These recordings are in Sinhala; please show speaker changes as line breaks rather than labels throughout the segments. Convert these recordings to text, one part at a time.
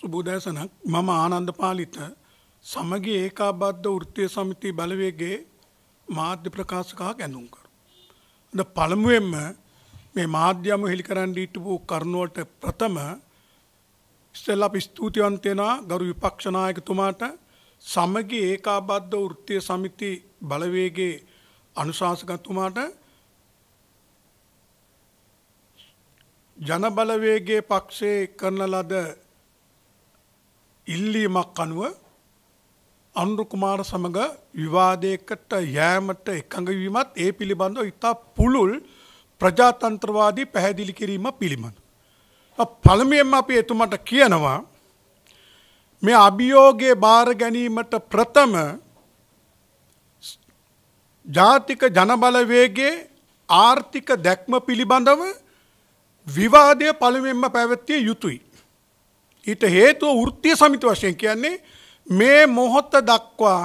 සුබෝදෑසනක් මම ආනන්ද පාලිත සමගි ඒකාබද්ධ ෘත්තිය සමිති බලවේගේ මාධ්‍ය ප්‍රකාශකා ගැඳුම් කර. ද පළමුුවෙන්ම මේ මාධ්‍යම හෙළිකරන් ඩීටපු කරුණුවට ප්‍රථම ඉස්සෙල්ල අපි ස්තුතිවන්තයෙනවා ගරු විපක්ෂනායකතුමාට සමගි ඒකාබද්ධ ෘත්තිය සමිති බලවේගේ අනුශාසකතුමාට ජනබලවේගේ පක්ෂයේ කරන ලද ඉල්ලීමක් අනුව අනුරු කුමාර සමග විවාදයකට යෑමට එකඟවීමත් ඒ පිළිබඳව ඉතා පුළුල් ප්‍රජාතන්ත්‍රවාදී පැහැදිලි කිරීම පිළිබඳ. පළමුවෙන්ම අපි එතුමට කියනවා මේ අභියෝගයේ බාර ගැනීමට ප්‍රථම ජාතික ජනබලවේගේ ආර්ථික දැක්ම පිළිබඳව විවාදය පළමෙන්ම පැවැත්විය යුතුයි. ඊට හේතුව වෘත්තිය සමිති වශයෙන් කියන්නේ මේ මොහොත්ත දක්වා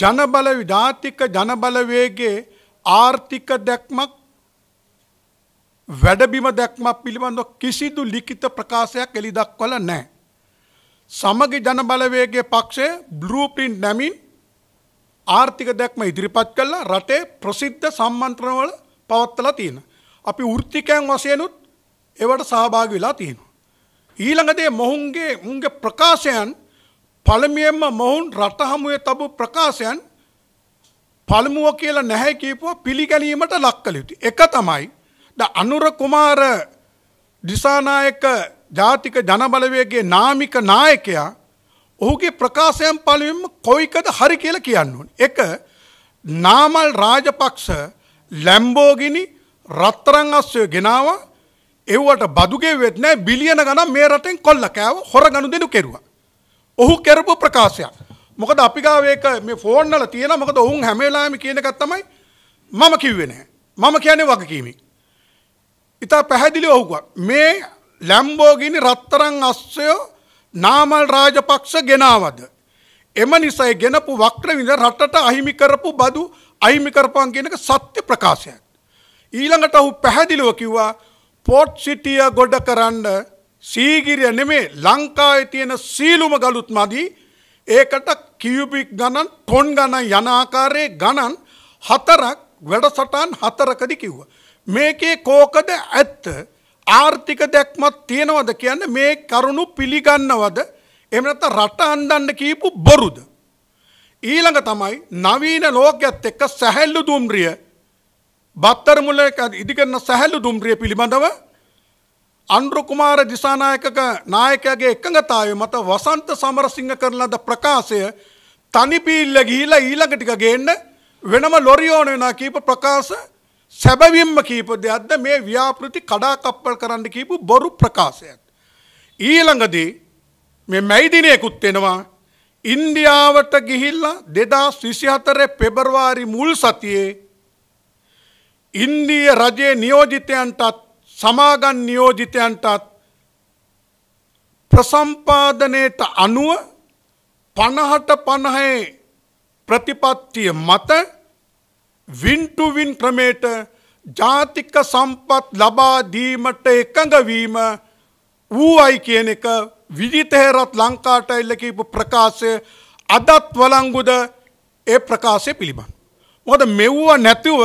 ජනබල විධාතික ජනබලවේගේ ආර්ථික දැක්මක් වැඩබිම දැක්මක් පිළිබඳව කිසිදු ලිඛිත ප්‍රකාශයක් එළි දක්වලා නැහැ. සමගි ජනබලවේගයේ පක්ෂය බ්ලූප්‍රින්ට් නැමින් ආර්ථික දැක්ම ඉදිරිපත් කළා රටේ ප්‍රසිද්ධ සම්මන්ත්‍රණවල පවත්ලා තියෙනවා. අපි වෘත්තිකයන් වශයෙන්ුත් ඒවට සහභාගී වෙලා තියෙනවා. ඊළඟදේ මොහුන්ගේ උන්ගේ ප්‍රකාශයන් පළමුයෙන්ම මොහුන් රටහමුවේ තබු ප්‍රකාශයන් පළමුුව කියලා නැහැ කියපුවා පිළිගැනීමට ලක්කල යුතු. එක තමයි ද අනුර කුමාර දිසානායක ජාතික ජනබලවයගේ නාමික නායකයා ඔහුගේ ප්‍රකාශයන් පලවෙම කොයිකද හරි කියල කියන්නුන්. එක නාමල් රාජපක්ෂ ලැම්බෝගිනි රත්තරං අස්වය ගෙනවා එව්වට බදුගේ වෙත් නෑ බිලියන ගනම් මේ රටෙන් කොල්ල කෑව හොර ගණු දෙනු කෙරුවා. ඔහු කෙරපු ප්‍රකාශයක්. මොකද අපි ගාවේක මේ ෆෝන්නල තියෙන මොකද ඔවුන් හැමේලාම කියනකත් තමයි මම කිව්වේ නැහැ. මම කියන්නේ වගකීමි. ඉතා පැහැදිලි ඔහුකුව මේ ලැම්බෝගිනි රත්තරන් අස්සයෝ නාමල් රාජපක්ෂ ගෙනාවද. එම නිසයි ගෙනපු වක්‍රවිඳ රටට අහිමි කරපු බදු අහිමි කරපන් කියනක සත්‍ය ප්‍රකාශයක්. ඊළඟට ඔහු පැහැදිලිව කිව්වා පෝට් සිටිය ගොඩ කරන්න සීගිරිය නෙමේ ලංකාවේ තියෙන සීලුම ගලුත් මදි ඒකට කියුබික් ගණන් ටොන් ගණන් යන ආකාරයේ ගණන් හතරක් වැඩසටහන් හතරකදී කිව්වා. මේකේ කෝකද ඇත්ත ආර්ථික දැක්මක් තියෙනවද කියන්නේ මේ කරුණු පිළිගන්නවද එහෙම නැත්නම් රට අඳන්න කියපු බොරුද ඊළඟ තමයි නවීන ලෝකයේත් එක්ක සැහැල්ලු දුම්රිය බත්තරමුල ඉදිකරන සැහැල්ලු දුම්රිය පිළිබඳව අන්රුකුමාර දිසානායකක නායකගේ එකඟතාවය මත වසන්ත සමරසිංහ කරන ලද ප්‍රකාශය තනිපිල්ල ගිහිලා ඊළඟ ටික ගේන්න වෙනම ලොරියෝන වෙනා කීප ප්‍රකාශ සැබවින්ම කීප දෙයක්ද මේ ව්‍යාපෘති කඩාකප්පල් කරන්න කීපු බොරු ප්‍රකාශයක්. ඊළඟදී මේ මැයිදිනයකුත් වෙනවා ඉන්දියාවට ගිහිල්ලා දෙදා විසිහතරය පෙබරවාරි මුල් සතියේ ඉන්දීය රජයේ නියෝජිතයන්ටත් සමාගන් නියෝජිතයන්ටත් ප්‍රසම්පාදනයට අනුව පණහට පණහේ ප්‍රතිපත්තිය මත වින්ටුවින් ක්‍රමේට ජාතික සම්පත් ලබා දීමට එකඟවීම වූයි කියන එක විජිතහෙරත් ලංකාට එල්ලකීපු ප්‍රකාශය අදත් වලංගුද ඒ ප්‍රකාශය පිළිබඳ. මොකද මෙව්ව නැතිව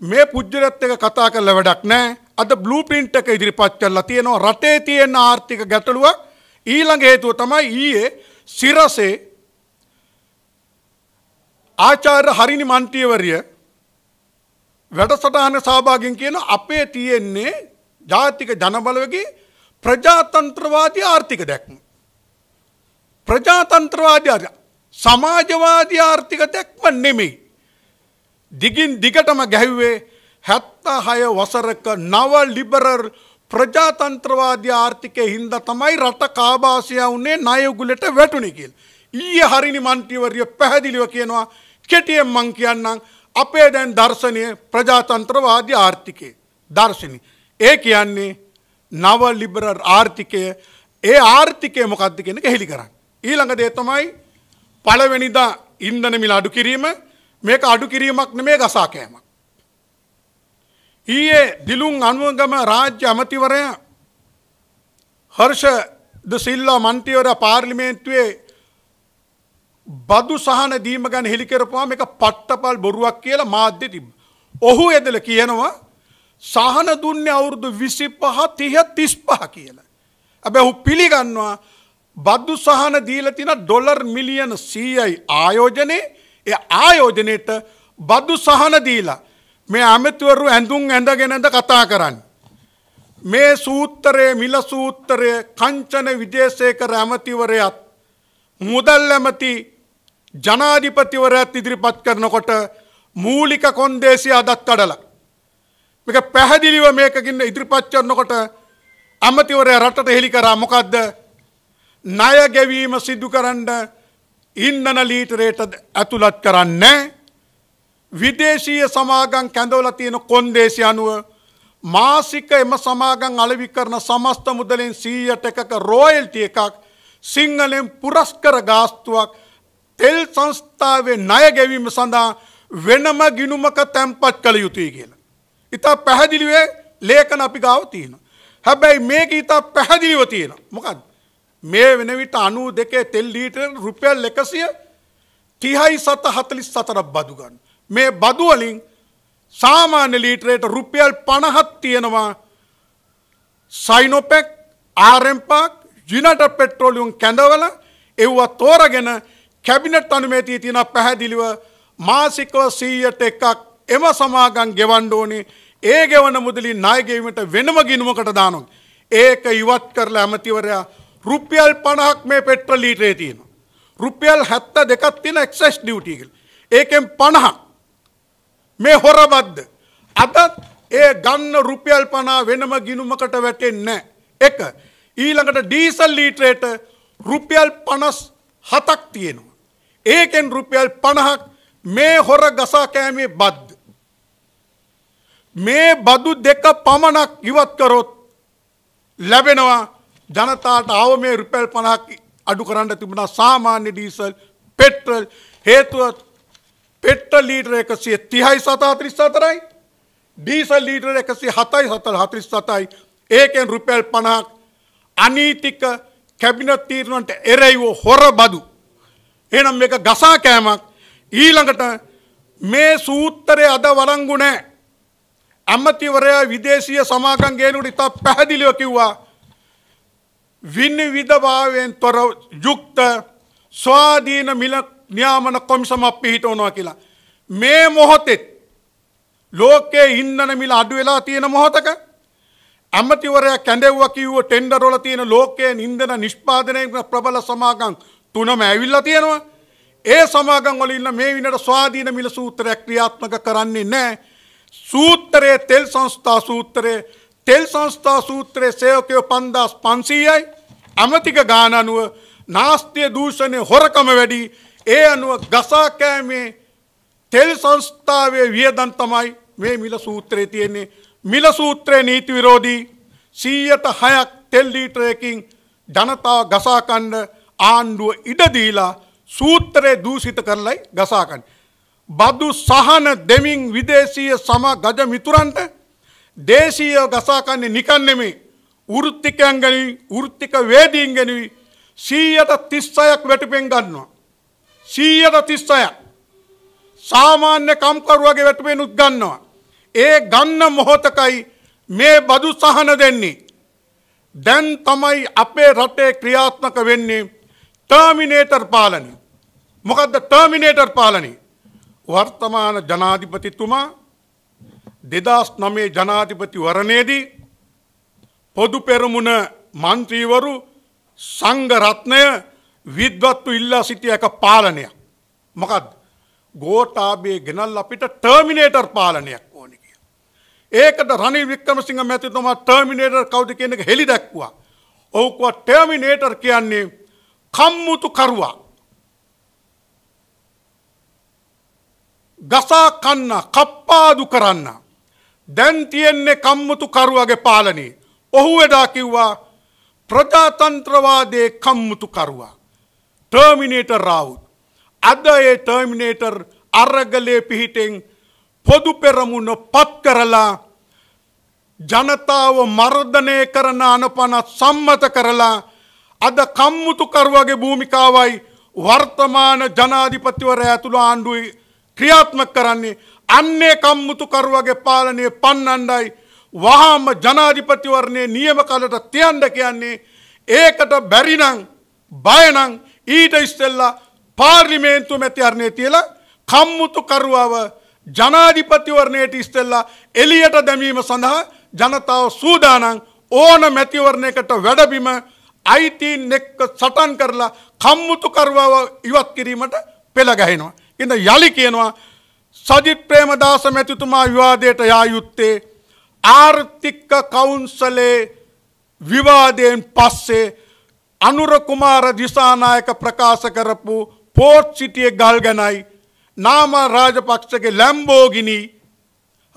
මේ පුද්ජලත් එක කතා කරලා වැඩක් නෑ අද බ්ලූපින්ට් එක ඉදිරිපත් කරලා තියෙනවා රටේ තියෙන ආර්ථික ගැටලුව ඊළඟ හේතුව තමයි ඊයේ සිරසේ ආචාර්ය හරිනි මන්ත්‍රීවරිය වැඩසටහන සහභාගින් කියන අපේ තියෙන්නේ ජාතික ජනබලවගේ ප්‍රජාතන්ත්‍රවාදී ආර්ථික දැක්ම. ප්‍රජාතන්ත්‍රවාදී සමාජවාදී ආර්ථික දැක්ම නෙමෙයි දිගින් දිගටම ගැහිවේ හැත්තා හය වසරක නව ලිබරර් ප්‍රජාතන්ත්‍රවාදී ආර්ථිකය හින්ද තමයි රට කාබාසය වුණේ නයගුලට වැටුණිකිල්. ඊය හරිනි මන්ත්‍රීවරිය පැහැදිලිව කියනවා කෙටියෙන් මං කියන්නම් අපේ දැන් දර්ශනය ප්‍රජාතන්ත්‍රවාදී ආර්ථිකය දර්ශනි. ඒ කියන්නේ නව ලිබරර් ආර්ථිකය ඒ ආර්ථිකය මොකක්ද කියෙන හෙළි කරන්න. ඊළඟ දේ තමයි පළවෙනිදා ඉන්දනමිල අඩු කිරීම මේක අඩු කිරීමක් නෙමේ ගසා කෑමක්. ඊයේ දිලුම් අනුවගම රාජ්‍ය අමතිවරය හර්ෂ ද සිල්ලා මන්තිවර පාර්ලිමේන්තුවේ බදු සහන දීම ගැන හෙළිකරපුවාම එක පට්ටපල් බොරුවක් කියලා මාධ්‍ය තිබ. ඔහු එදල කියනවා සහන දුන්නේ අවුරුදු විසි පහ තිහ තිස් පහ කියලා. ඇබැ හු පිළිගන්නවා බද්දු සහන දීලතින ඩොලර් මිලියන සීයයි ආයෝජනය ඒ ආයෝජනයට බදු සහන දීලා මේ ඇමතිවරු ඇඳුම් ඇඳගෙනද කතා කරන්න. මේ සූත්තරයේ මිල සූත්තරය කංචන විදේශයකර ඇමතිවරයත් මුදල් ඇමති ජනාධිපතිවරයත් ඉදිරිපත් කරනකොට මූලික කොන්දේසි අදත් කඩලා. මේක පැහැදිලිව මේකකින්න ඉදිරිපත් කරනකොට ඇමතිවරය රටට හෙළි කරා මොකක්ද ණය ගෙවීම සිදු කරන්න ඉන්ධන ලීටරයට ඇතුළත් කරන්න විදේශීය සමාගම් කැඳවල තියෙන කොන්දේසි අනුව මාසික එම සමාගම් අලෙවි කරන සමස්ත මුදලෙන් 100ට එකක රොයල්ටි එකක් සිංහලෙන් පුරස්කර ගාස්තුවක් තෙල් සංස්ථාවේ ණය ගැවීම සඳහා වෙනම ගිනුමක තැන්පත් කළ යුතුයි කියලා. ඉතා පැහැදිලිවේ ලේකන අපි ගාව තියෙන. හැබැයි මේක ඉතා පැහැදිලිව තියෙන. මොකක්ද? මේ වෙන විට අනු දෙකේ තෙල් ලීටරෙන් රුපියල් එකසිය තිහයි සත හතලිස් සතරක් බදුගන්න. මේ බදුවලින් සාමාන්‍ය ලීටරයට රුපියල් පණහත් තියෙනවා සයිනොපෙක් ආරම්පාක් ජිනට පෙට්‍රෝලියුම් කැඳවල එව්වා තෝරගෙන කැබිනට් අනුමේතිී තියෙන පැහැදිලිව මාසිකව සීයට එකක් එම සමාගන් ගෙවන්්ඩෝනේ ඒ ගෙවන මුදලි නායගේීමට වෙනම ගිනුවකට දානුන්. ඒක ඉවත් කරලා ඇමතිවරයා රුපියල් පණහක් මේ පෙට්‍ර ලීටේ තියෙන. රුපියල් හැත්ත දෙකත් තින එක්සෙස් ඩියටිකල් ඒකෙන් පණහක් මේ හොරබද්ද. අදත් ඒ ගන්න රුපියල් පනා වෙනම ගිනුමකට වැටෙන්න. එක ඊළඟට ඩීසල් ලීට්‍රේට රුපියල් පනස් හතක් තියෙනවා. ඒකෙන් රුපියල් පණහක් මේ හොර ගසා කෑමේ බද්ද. මේ බදු දෙක පමණක් ඉවත් කරොත් ලැබෙනවා ජනතාවට ආව මේ රුපැල් 50ක් අඩු කරන්න තිබුණා සාමාන්‍ය ඩීසල් පෙට්‍රල් හේතුව පෙට්‍රල් ලීටර 137.44යි ඩීසල් ලීටර 107.47යි ඒකෙන් රුපියල් 50ක් අනීතික කැබිනට් තීරණයට එරෙහිව හොරබදු එහෙනම් මේක ගසා කෑමක් ඊළඟට මේ සූත්‍රය අද වරංගු නැහැ අමතිවරයා විදේශීය සමාගම් ගේනුට ඉතා පැහැදිලිව කිව්වා විනිවිධභාවයෙන් තොරව යුක්ත ස්වාධීන මිල න්‍යාමන කොමිසමක් පිහිටවනවා කියලා. මේ මොහොතෙත් ලෝකයේ ඉන්දන මිල අඩු වෙලා තියෙන මොහොතක ඇමතිවරය කැඩෙව්ව කිව්ව ටෙන්ඩරොල තියෙන ලෝකයේ ඉන්දන නිෂ්පාදනය ප්‍රබල සමාගම් තුනම ඇවිල්ලා තියෙනවා. ඒ සමාගම් වල ඉන්න මේ විනට ස්වාධීන මිල සූත්‍රයක් ක්‍රියාත්මක කරන්නේ නැහැ. සූත්‍රයේ තෙල් සංස්ථා සූත්‍රයේ තෙල් සංස්ථා සූත්‍රයේ සේවකයෝ පන්දස් පන්සීයයි ඇමතික ගාන අනුව නාස්තිය දූෂණය හොරකම වැඩි ඒ අනුව ගසාකෑමේ තෙල් සංස්ථාවේ වියදන් තමයි මේ මිල සූත්‍රයේ තියෙන්නේ මිල සූත්‍රයේ නීති විරෝධී සීයට හයක් තෙල් ලීටරයකින් ජනතාව ගසාකණ්ඩ ආණ්ඩුව ඉඩදීලා සූත්‍රය දූෂිත කරලයි ගසාකන්න. බදු සහන දෙමින් විදේශීය සම ගජ මිතුරන්ට දේශීය ගසාකන්නේ නිකන් නෙමේ වෘත්තිකයන් ගැනීම වෘත්තික වේදීන් ගැනීම සීයට තිස්සයක් වැටපෙන් ගන්නවා. සීයට තිස්සය සාමාන්‍ය කම්කරුවගේ වැටපෙන් උත්ගන්නවා. ඒ ගන්න මොහොතකයි මේ බදු සහන දෙන්නේ. දැන් තමයි අපේ රටේ ක්‍රියාත්මක වෙන්නේ ටර්මිනේටර් පාලනය. මොකදද ටර්මිනේටර් පාලනය වර්තමාන ජනාධිපතිතුමා දෙදස් නමේ ජනාධිපති වරණයේදී පොදු පෙරමුණ මන්ත්‍රීවරු සංගරත්නය විද්වත්තු ඉල්ලා සිටිය එක පාලනයක්. මොකද ගෝටාබේ ගෙනල් අපිට ටර්මිනේටර් පාලනයක් ඕනි කිය. ඒකට රනි වික්කමසිංහ මැතිතුමා ටර්මිනේටර් කවුද කියන එක හෙළි දැක්වා. ඔවුකවා ටර්මිනේටර් කියන්නේ කම්මුතු කරුවා. ගසා කන්න කප්පාදු කරන්න. දැන් තියෙන්නේ කම්මුතු කරුවගේ පාලනයේ. ඔහු එදා කිව්වා ප්‍රජාතන්ත්‍රවාදයේ කම්මුතු කරුවා. ටර්මිනේටර් රාවුත්. අද ඒ ටර්මිනේටර් අරගලේ පිහිටෙන් පොදු පෙරමුණ පත් කරලා ජනතාව මර්ධනය කරන අනපනත් සම්මත කරලා අද කම්මුතුකරුවගේ භූමිකාවයි වර්තමාන ජනාධිපතිවර ඇතුළ ආණ්ඩුවයි ක්‍රියාත්මක කරන්නේ අන්නේ කම්මුතුකරුවගේ පාලනය පන්නන්ඩයි වහාම ජනාධිපතිවරණය නියම කලට තියන්ඩ කියන්නේ ඒකට බැරිනං බයනං ඊට ඉස්තෙල්ලා පාර්ලිමේන්තු මැතිවරණය තියල කම්මුතුකරුවාව ජනාධිපතිවරණයට ඉස්තෙල්ලා එලියට දැමීම සඳහා ජනතාව සූදානං ඕන මැතිවරණයකට වැඩබිම අයිතින් එක්ක සටන් කරලා කම්මුතුකරුවාව ඉවත් කිරීමට පෙළගැහෙනවා. ඉඳ යළි කියනවා සජිත් ප්‍රේමදාස මැතිතුමා විවාදයට යා යුත්තේ ආර්ථික කවුන්සලේ විවාදයෙන් පස්සේ අනුර කුමාර දිසානායක ප්‍රකාශ කරපු පෝට් සිටියේ ගල් ගැනයි නාම රාජපක්ෂගේ ලැම්බෝගිනි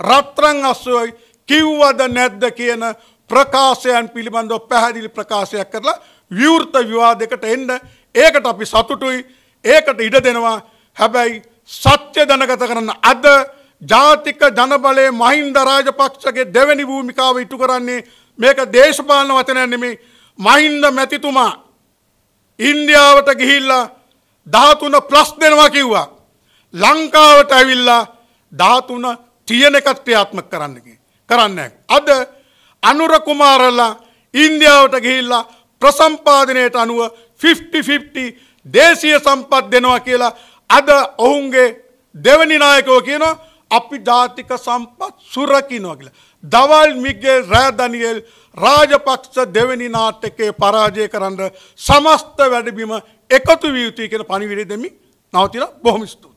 රත්රන් අස්සුවයි කිව්වද නැද්ද කියන ප්‍රකාශයන් පිළිබඳව පැහැදිලි ප්‍රකාශයක් කරලා විවෘත විවාදයකට එන්න ඒකට අපි සතුටුයි ඒකට ඉඩ දෙනවා හැබැයි සත්‍ය දැනගත කරන්න අද ජාතික ජනබලය මහින්ද රාජපක්ෂගේ දෙවැනි භූමිකාව ඉටු කරන්නේ මේක දේශපාලන වචනයන්නෙමි මහින්ද මැතිතුමා ඉන්දියාවට ගිහිල්ලා ධාතුන ප්ලස් දෙනවා කිව්වා. ලංකාවට ඇවිල්ලා ධාතුන තියෙන එකත්්‍රයාත්මක කරන්නකි කරන්න. අද අනුරකුමාරල්ලා ඉන්දියාවට ගිහිල්ලා ප්‍රසම්පාදනයට අනුව 50 දේශය සම්පත් දෙනවා කියලා අද ඔවුන්ගේ දෙවනි නායකව කියන අපි ජාතික සම්පත් සුරකිනවා කියලා. දවල් මිගේ රෑදනියල් රාජපක්ෂ දෙවැනි නාට්‍යකේ පරාජය කරන්න සමස්ත වැඩබිම එකතු වියයුතුය කියෙන පනිිවිරි දෙමි නවතිලා බොහොමිස්තු.